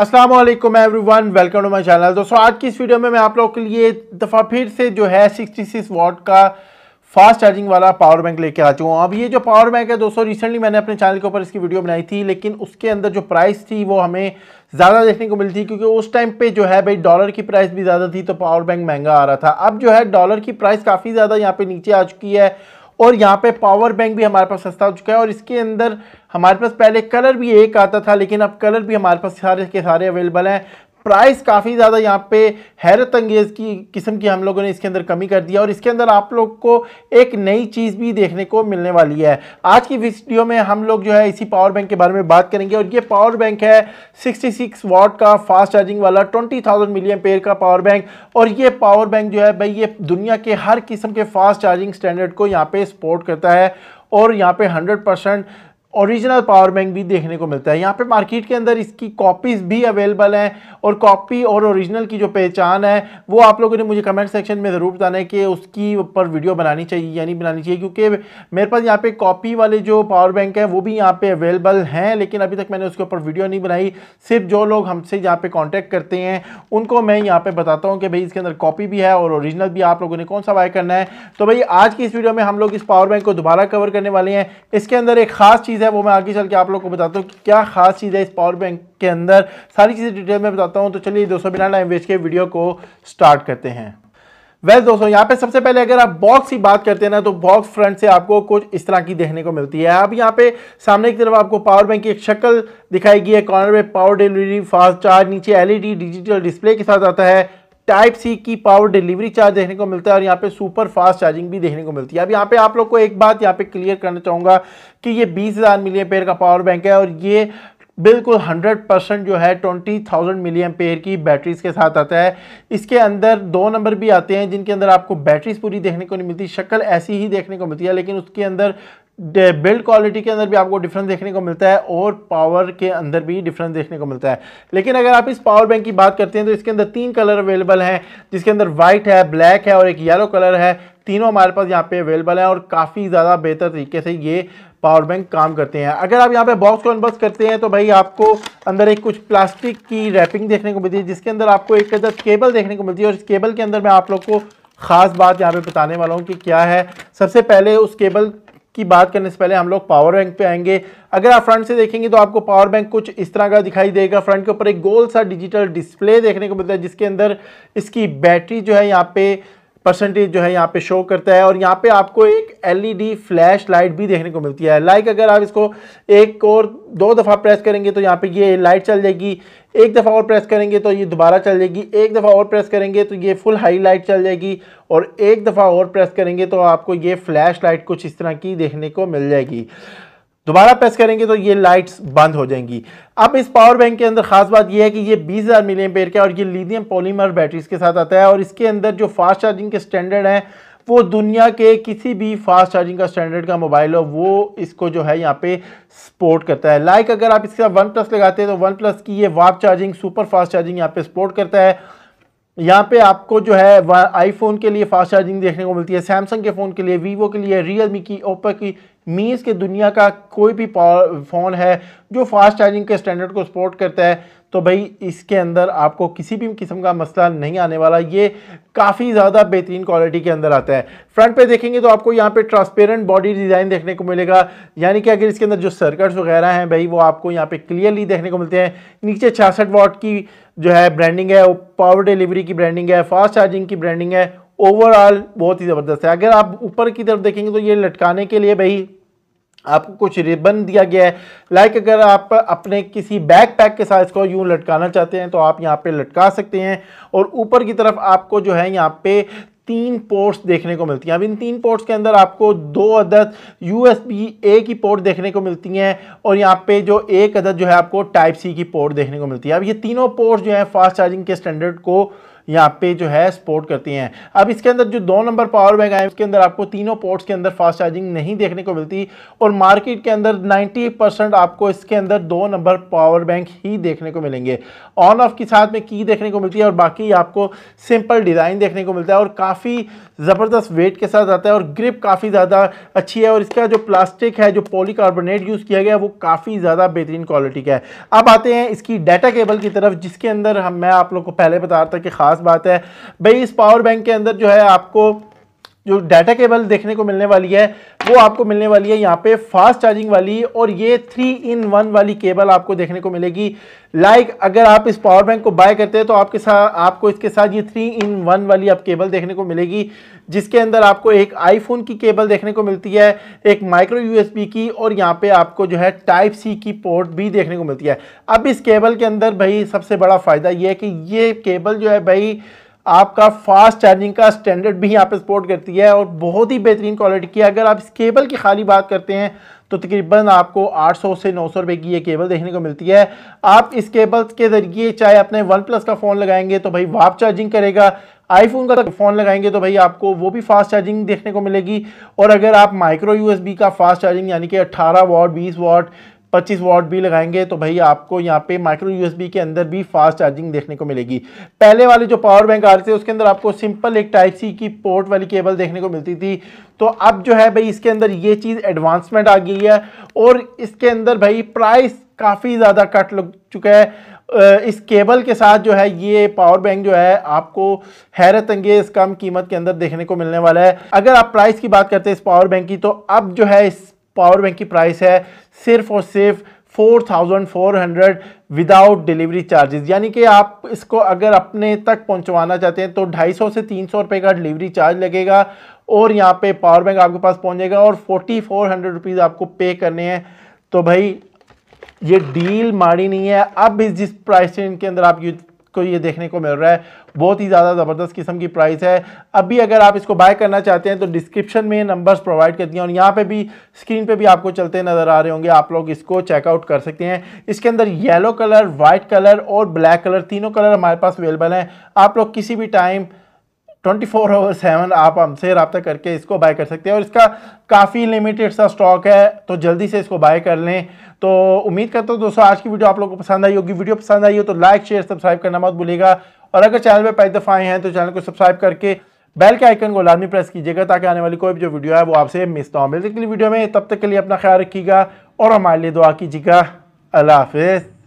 Aslam everyone welcome to my channel दोस्तों आज की इस वीडियो में मैं आप लोगों के लिए दफ़ा फिर से जो है 66 वॉट का फास्ट चार्जिंग वाला पावर बैंक लेके आ चुका हूँ अब ये जो पावर बैंक है दोस्तों रिसेंटली मैंने अपने चैनल के ऊपर इसकी वीडियो बनाई थी लेकिन उसके अंदर जो प्राइस थी वो हमें ज़्यादा देखने को मिलती क्योंकि उस टाइम पे जो है भाई डॉलर की प्राइस भी ज़्यादा थी तो पावर बैंक महंगा आ रहा था अब जो है डॉलर की प्राइस काफ़ी ज़्यादा यहाँ पे नीचे आ चुकी है और यहाँ पे पावर बैंक भी हमारे पास सस्ता हो चुका है और इसके अंदर हमारे पास पहले कलर भी एक आता था लेकिन अब कलर भी हमारे पास सारे के सारे अवेलेबल हैं प्राइस काफ़ी ज़्यादा यहाँ पे हैरत अंगेज़ की किस्म की हम लोगों ने इसके अंदर कमी कर दिया और इसके अंदर आप लोग को एक नई चीज़ भी देखने को मिलने वाली है आज की वीडियो में हम लोग जो है इसी पावर बैंक के बारे में बात करेंगे और ये पावर बैंक है 66 वॉट का फास्ट चार्जिंग वाला 20,000 थाउजेंड मिलियन पेयर का पावर बैंक और ये पावर बैंक जो है भाई ये दुनिया के हर किस्म के फास्ट चार्जिंग स्टैंडर्ड को यहाँ पर सपोर्ट करता है और यहाँ पे 100 परसेंट ओरिजिनल पावर बैंक भी देखने को मिलता है यहाँ पे मार्केट के अंदर इसकी कॉपीज़ भी अवेलेबल हैं और कॉपी और ओरिजिनल की जो पहचान है वो आप लोगों ने मुझे कमेंट सेक्शन में ज़रूर बताना है कि उसकी ऊपर वीडियो बनानी चाहिए या नहीं बनानी चाहिए क्योंकि मेरे पास यहाँ पे कॉपी वाले जो पावर बैंक हैं वो भी यहाँ पे अवेलेबल हैं लेकिन अभी तक मैंने उसके ऊपर वीडियो नहीं बनाई सिर्फ जो लोग हमसे यहाँ पर कॉन्टैक्ट करते हैं उनको मैं यहाँ पर बताता हूँ कि भाई इसके अंदर कॉपी भी है और ओरिजिनल भी आप लोगों ने कौन सा बाय करना है तो भाई आज की इस वीडियो में हम लोग इस पावर बैंक को दोबारा कवर करने वाले हैं इसके अंदर एक खास चीज़ चीज़ है वो मैं आगे चल के आप लोग को बताता हूँ क्या खास चीज़ है इस पावर बैंक के अंदर सारी चीज़ें डिटेल में बताता हूँ तो चलिए दोस्तों बिना टाइम वेस्ट के वीडियो को स्टार्ट करते हैं वैसे दोस्तों यहाँ पे सबसे पहले अगर आप बॉक्स की बात करते हैं ना तो बॉक्स फ्रंट से आपको कुछ इस तरह की देखने को मिलती है अब यहाँ पे सामने की तरफ आपको पावर बैंक की एक शक्ल दिखाई गई है कॉर्नर में पावर डिलीवरी फास्ट चार्ज नीचे एलईडी डिजिटल डिस्प्ले के साथ आता है टाइप सी की पावर डिलीवरी चार्ज देखने को मिलता है और यहाँ पे सुपर फास्ट चार्जिंग भी देखने को मिलती है अब यहाँ पे आप लोग को एक बात यहाँ पे क्लियर करना चाहूँगा कि ये बीस हज़ार मिली एम का पावर बैंक है और ये बिल्कुल 100 परसेंट जो है 20,000 मिली एम की बैटरीज के साथ आता है इसके अंदर दो नंबर भी आते हैं जिनके अंदर आपको बैटरीज पूरी देखने को नहीं मिलती शक्ल ऐसी ही देखने को मिलती है लेकिन उसके अंदर बिल्ड क्वालिटी के अंदर भी आपको डिफरेंस देखने को मिलता है और पावर के अंदर भी डिफरेंस देखने को मिलता है लेकिन अगर आप इस पावर बैंक की बात करते हैं तो इसके अंदर तीन कलर अवेलेबल हैं जिसके अंदर वाइट है ब्लैक है और एक येलो कलर है तीनों हमारे पास यहाँ पे अवेलेबल हैं और काफ़ी ज़्यादा बेहतर तरीके से ये पावर बैंक काम करते हैं अगर आप यहाँ पे बॉक्स को अनबॉक्स करते हैं तो भाई आपको अंदर एक कुछ प्लास्टिक की रैपिंग देखने को मिलती है जिसके अंदर आपको एक अंदर केबल देखने को मिलती है और इस केबल के अंदर मैं आप लोग को ख़ास बात यहाँ पे बताने वाला हूँ कि क्या है सबसे पहले उस केबल की बात करने से पहले हम लोग पावर बैंक पे आएंगे अगर आप फ्रंट से देखेंगे तो आपको पावर बैंक कुछ इस तरह का दिखाई देगा फ्रंट के ऊपर एक गोल सा डिजिटल डिस्प्ले देखने को मिलता है जिसके अंदर इसकी बैटरी जो है यहाँ पे परसेंटेज जो है यहाँ पे शो करता है और यहाँ पे आपको एक एलईडी फ्लैश लाइट भी देखने को मिलती है लाइक अगर आप इसको एक और दो दफ़ा प्रेस करेंगे तो यहाँ पे ये लाइट चल जाएगी एक दफ़ा और प्रेस करेंगे तो ये दोबारा चल जाएगी एक दफ़ा और प्रेस करेंगे तो ये फुल हाई लाइट चल जाएगी और एक दफ़ा और प्रेस करेंगे तो आपको ये फ्लैश लाइट कुछ इस तरह की देखने को मिल जाएगी दोबारा प्रेस करेंगे तो ये लाइट्स बंद हो जाएंगी अब इस पावर बैंक के अंदर खास बात यह है कि ये 20000 मिलियन पेयर का और ये लीडियम पॉलीमर बैटरीज के साथ आता है और इसके अंदर जो फास्ट चार्जिंग के स्टैंडर्ड हैं वो दुनिया के किसी भी फास्ट चार्जिंग का स्टैंडर्ड का मोबाइल हो वो इसको जो है यहाँ पे सपोर्ट करता है लाइक अगर आप इसका वन प्लस लगाते हैं तो वन प्लस की ये वाप चार्जिंग सुपर फास्ट चार्जिंग यहाँ पे सपोर्ट करता है यहाँ पे आपको जो है आईफोन के लिए फास्ट चार्जिंग देखने को मिलती है सैमसंग के फ़ोन के लिए वीवो के लिए रियल की ओप्पो की मीन्स के दुनिया का कोई भी फ़ोन है जो फास्ट चार्जिंग के स्टैंडर्ड को सपोर्ट करता है तो भाई इसके अंदर आपको किसी भी किस्म का मसला नहीं आने वाला ये काफ़ी ज़्यादा बेहतरीन क्वालिटी के अंदर आता है फ्रंट पे देखेंगे तो आपको यहाँ पे ट्रांसपेरेंट बॉडी डिज़ाइन देखने को मिलेगा यानी कि अगर इसके अंदर जो सर्कट्स वगैरह हैं भाई वो आपको यहाँ पे क्लियरली देखने को मिलते हैं नीचे छियासठ वॉट की जो है ब्रांडिंग है पावर डिलीवरी की ब्रांडिंग है फास्ट चार्जिंग की ब्रांडिंग है ओवरऑल बहुत ही ज़बरदस्त है अगर आप ऊपर की तरफ देखेंगे तो ये लटकाने के लिए भाई आपको कुछ रिबन दिया गया है लाइक अगर आप अपने किसी बैक पैक के साथ इसको यूँ लटकाना चाहते हैं तो आप यहाँ पे लटका सकते हैं और ऊपर की तरफ आपको जो है यहाँ पे तीन पोर्ट्स देखने को मिलती हैं अब इन तीन पोर्ट्स के अंदर आपको दो अदद यू एस बी ए की पोर्ट देखने को मिलती हैं और यहाँ पे जो एक अदद जो है आपको टाइप सी की पोर्ट देखने को मिलती है अब ये तीनों पोर्ट्स जो है फास्ट चार्जिंग के स्टैंडर्ड को यहाँ पे जो है सपोर्ट करती हैं अब इसके अंदर जो दो नंबर पावर बैंक आए उसके अंदर आपको तीनों पोर्ट्स के अंदर फास्ट चार्जिंग नहीं देखने को मिलती और मार्केट के अंदर 90 परसेंट आपको इसके अंदर दो नंबर पावर बैंक ही देखने को मिलेंगे ऑन ऑफ के साथ में की देखने को मिलती है और बाकी आपको सिंपल डिज़ाइन देखने को मिलता है और काफ़ी ज़बरदस्त वेट के साथ आता है और ग्रिप काफ़ी ज़्यादा अच्छी है और इसका जो प्लास्टिक है जो पॉलीकार्बोनेट यूज़ किया गया वो काफ़ी ज़्यादा बेहतरीन क्वालिटी का है अब आते हैं इसकी डाटा केबल की तरफ जिसके अंदर हम मैं आप लोग को पहले बता रहा था कि खास खास बात है भाई इस पावर बैंक के अंदर जो है आपको जो डाटा केबल देखने को मिलने वाली है वो आपको मिलने वाली है यहाँ पे फास्ट चार्जिंग वाली और ये थ्री इन वन वाली केबल आपको देखने को मिलेगी लाइक like, अगर आप इस पावर बैंक को बाय करते हैं तो आपके साथ आपको इसके साथ ये थ्री इन वन वाली आप केबल देखने को मिलेगी जिसके अंदर आपको एक आईफोन की केबल देखने को मिलती है एक माइक्रो यूएसबी की और यहाँ पे आपको जो है टाइप सी की पोर्ट भी देखने को मिलती है अब इस केबल के अंदर भाई सबसे बड़ा फ़ायदा ये है कि ये केबल जो है भाई आपका फास्ट चार्जिंग का स्टैंडर्ड भी यहाँ पे सपोर्ट करती है और बहुत ही बेहतरीन क्वालिटी की अगर आप इस केबल की खाली बात करते हैं तो तकरीबन आपको 800 से 900 रुपए की ये केबल देखने को मिलती है आप इस केबल के ज़रिए चाहे अपने वन प्लस का फ़ोन लगाएंगे तो भाई वाप चार्जिंग करेगा आईफोन का फ़ोन लगाएंगे तो भाई आपको वो भी फास्ट चार्जिंग देखने को मिलेगी और अगर आप माइक्रो यूएसबी का फास्ट चार्जिंग यानी कि 18 वॉट 20 वॉट 25 वॉट भी लगाएंगे तो भाई आपको यहाँ पे माइक्रो यूएसबी के अंदर भी फास्ट चार्जिंग देखने को मिलेगी पहले वाले जो पावर बैंक आ रहे थे उसके अंदर आपको सिंपल एक टाइप सी की पोर्ट वाली केबल देखने को मिलती थी तो अब जो है भाई इसके अंदर ये चीज़ एडवांसमेंट आ गई है और इसके अंदर भाई प्राइस काफ़ी ज़्यादा कट लग चुका है इस केबल के साथ जो है ये पावर बैंक जो है आपको हैरत अंगेज कम कीमत के अंदर देखने को मिलने वाला है अगर आप प्राइस की बात करते हैं इस पावर बैंक की तो अब जो है इस पावर बैंक की प्राइस है सिर्फ और सिर्फ 4,400 विदाउट डिलीवरी चार्जेस यानी कि आप इसको अगर अपने तक पहुंचवाना चाहते हैं तो 250 से 300 रुपए का डिलीवरी चार्ज लगेगा और यहाँ पे पावर बैंक आपके पास पहुंचेगा और 4400 रुपीस आपको पे करने हैं तो भाई ये डील माड़ी नहीं है अब इस जिस प्राइस रेंज के अंदर आप तो ये देखने को मिल रहा है बहुत ही ज़्यादा ज़बरदस्त किस्म की प्राइस है अभी अगर आप इसको बाय करना चाहते हैं तो डिस्क्रिप्शन में नंबर्स प्रोवाइड कर दिए और यहाँ पे भी स्क्रीन पे भी आपको चलते नज़र आ रहे होंगे आप लोग इसको चेकआउट कर सकते हैं इसके अंदर येलो कलर वाइट कलर और ब्लैक कलर तीनों कलर हमारे पास अवेलेबल हैं आप लोग किसी भी टाइम 24 फोर आवर सेवन आप हमसे रबता करके इसको बाय कर सकते हैं और इसका काफ़ी लिमिटेड सा स्टॉक है तो जल्दी से इसको बाय कर लें तो उम्मीद करता हूँ दोस्तों आज की वीडियो आप लोगों को पसंद आई होगी वीडियो पसंद आई हो तो लाइक शेयर सब्सक्राइब करना मत भूलिएगा और अगर चैनल पर पहली दफ़ा आए हैं तो चैनल को सब्सक्राइब करके बेल के आइकन को लाजमी प्रेस कीजिएगा ताकि आने वाली कोई भी जो वीडियो है वो आपसे मिस ना हो मिलते वीडियो में तब तक के लिए अपना ख्याल रखिएगा और हमारे लिए दुआ कीजिएगा अल्लाह हाफिज़